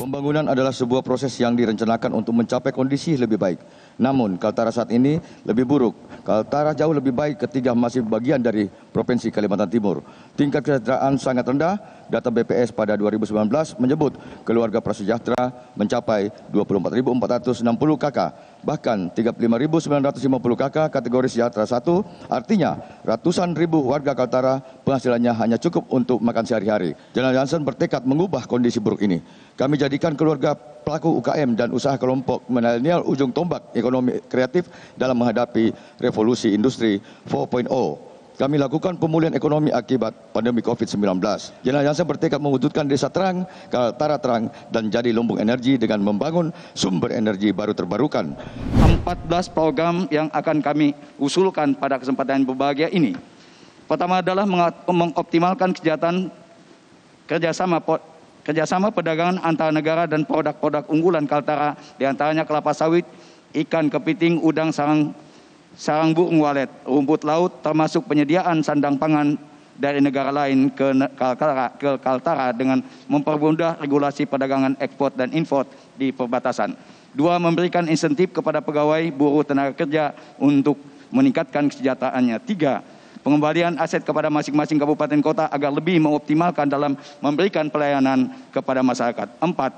Pembangunan adalah sebuah proses yang direncanakan untuk mencapai kondisi lebih baik. Namun, Kaltara saat ini lebih buruk. Kaltara jauh lebih baik ketika masih bagian dari Provinsi Kalimantan Timur. Tingkat kesejahteraan sangat rendah. Data BPS pada 2019 menyebut keluarga prasejahtera mencapai 24.460 KK. Bahkan 35.950 KK kategori sejahtera 1, artinya ratusan ribu warga Kaltara penghasilannya hanya cukup untuk makan sehari-hari. Jalan Johnson bertekad mengubah kondisi buruk ini. Kami jadi menjadikan keluarga pelaku UKM dan usaha kelompok milenial ujung tombak ekonomi kreatif dalam menghadapi revolusi industri 4.0. Kami lakukan pemulihan ekonomi akibat pandemi COVID-19. Jenderal Johnson bertekad mewujudkan desa terang, kaltara terang, dan jadi lumbung energi dengan membangun sumber energi baru terbarukan. 14 program yang akan kami usulkan pada kesempatan berbahagia ini. Pertama adalah mengoptimalkan kejahatan kerjasama kerjasama perdagangan antara negara dan produk-produk unggulan Kaltara, diantaranya kelapa sawit, ikan, kepiting, udang, sarang, sarang burung walet, rumput laut, termasuk penyediaan sandang pangan dari negara lain ke Kaltara, ke Kaltara dengan mempermudah regulasi perdagangan ekspor dan import di perbatasan. Dua, memberikan insentif kepada pegawai buruh tenaga kerja untuk meningkatkan kesejahteraannya. Tiga, Pengembalian aset kepada masing-masing kabupaten kota agar lebih mengoptimalkan dalam memberikan pelayanan kepada masyarakat. Empat,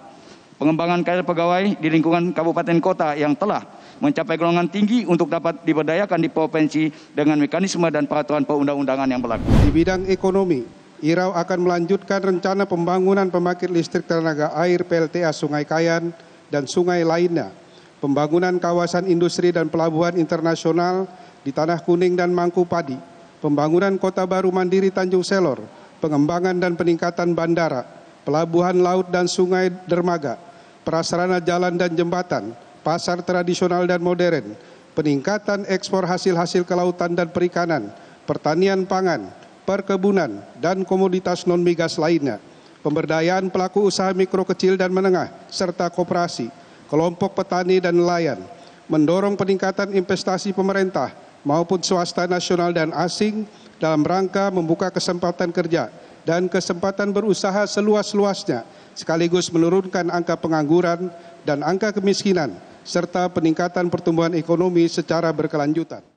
pengembangan karir pegawai di lingkungan kabupaten kota yang telah mencapai golongan tinggi untuk dapat diberdayakan di provinsi dengan mekanisme dan peraturan perundang-undangan yang berlaku. Di bidang ekonomi, Irau akan melanjutkan rencana pembangunan pembangkit listrik tenaga air PLTA Sungai Kayan dan sungai lainnya, pembangunan kawasan industri dan pelabuhan internasional di Tanah Kuning dan Mangku Padi, pembangunan kota baru mandiri Tanjung Selor, pengembangan dan peningkatan bandara, pelabuhan laut dan sungai dermaga, prasarana jalan dan jembatan, pasar tradisional dan modern, peningkatan ekspor hasil-hasil kelautan dan perikanan, pertanian pangan, perkebunan, dan komoditas non-migas lainnya, pemberdayaan pelaku usaha mikro kecil dan menengah, serta kooperasi kelompok petani dan nelayan, mendorong peningkatan investasi pemerintah maupun swasta nasional dan asing dalam rangka membuka kesempatan kerja dan kesempatan berusaha seluas-luasnya sekaligus menurunkan angka pengangguran dan angka kemiskinan serta peningkatan pertumbuhan ekonomi secara berkelanjutan.